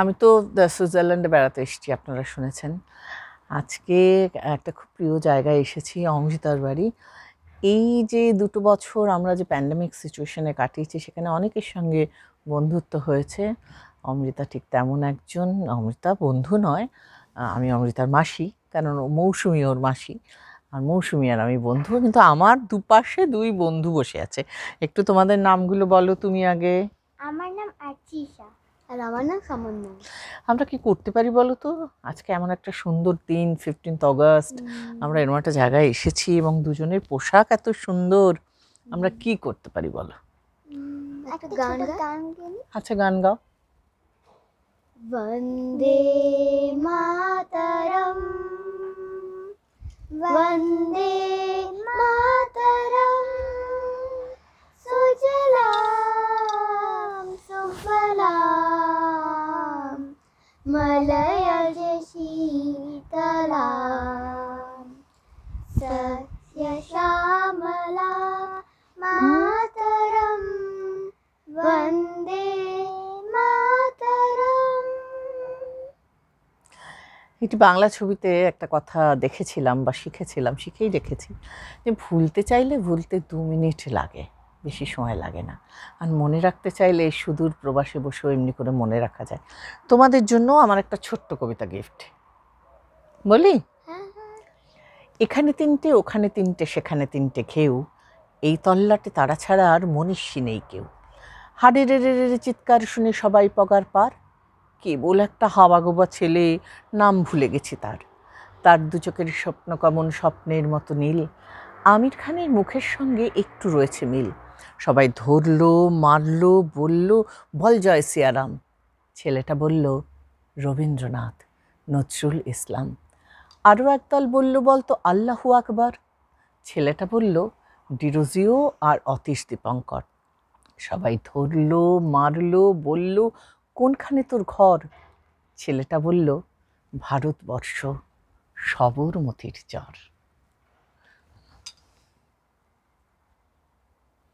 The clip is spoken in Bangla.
আমি তো সুইজারল্যান্ডে বেড়াতে এসেছি আপনারা শুনেছেন আজকে একটা খুব প্রিয় জায়গায় এসেছি অংশিতার বাড়ি এই যে দুটো বছর আমরা যে প্যান্ডামিক সিচুয়েশনে কাটিয়েছি সেখানে অনেকের সঙ্গে বন্ধুত্ব হয়েছে অমৃতা ঠিক তেমন একজন অমৃতা বন্ধু নয় আমি অমৃতার মাসি কারণ মৌসুমি ওর মাসি আর মৌসুমি আর আমি বন্ধু কিন্তু আমার দুপাশে দুই বন্ধু বসে আছে একটু তোমাদের নামগুলো বলো তুমি আগে আমার নাম আচিস আর আমার নাম আমরা কি করতে পারি বলো তো আজকে এমন একটা সুন্দর দিন ফিফটিন্থ অগস্ট আমরা এরকম একটা জায়গায় এসেছি এবং দুজনের পোশাক এত সুন্দর আমরা কি করতে পারি বলো গান আচ্ছা গান গাও বন্দে মাতারম বন্দে मलयज शीतला सस्यश्यामला मातरं वन्दे मातरं একটি বাংলা ছবিতে একটা কথা দেখেছিলাম বা শিখেছিলাম শিখেই দেখেছি যে ভুলতে চাইলে ভুলতে দু মিনিট লাগে বেশি সময় লাগে না আর মনে রাখতে চাইলে এই সুদূর প্রবাসে বসেও এমনি করে মনে রাখা যায় তোমাদের জন্য আমার একটা ছোট্ট কবিতা গিফট বলি হ্যাঁ, হ্যাঁ। এখানে তিনটে ওখানে তিনটে সেখানে তিনটে খেউ এই তল্লাটে তারা ছাড়া আর মনীষী নেই কেউ হাড়ে রে রে রে চিৎকার শুনে সবাই পগার পার কেবল একটা হাওয়াগোবা ছেলে নাম ভুলে গেছি তার তার স্বপ্ন স্বপ্নকমন স্বপ্নের মতো নীল আমির খানের মুখের সঙ্গে একটু রয়েছে মিল সবাই ধরল মারল বলল বল জয় সিয়ারাম ছেলেটা বলল রবীন্দ্রনাথ নজরুল ইসলাম আরও একদল বলল বলতো আল্লাহু আকবার ছেলেটা বলল ডিরোজিও আর অতীশ দীপঙ্কর সবাই ধরল মারল বলল কোনখানে তোর ঘর ছেলেটা বলল ভারতবর্ষ সবরমতির চর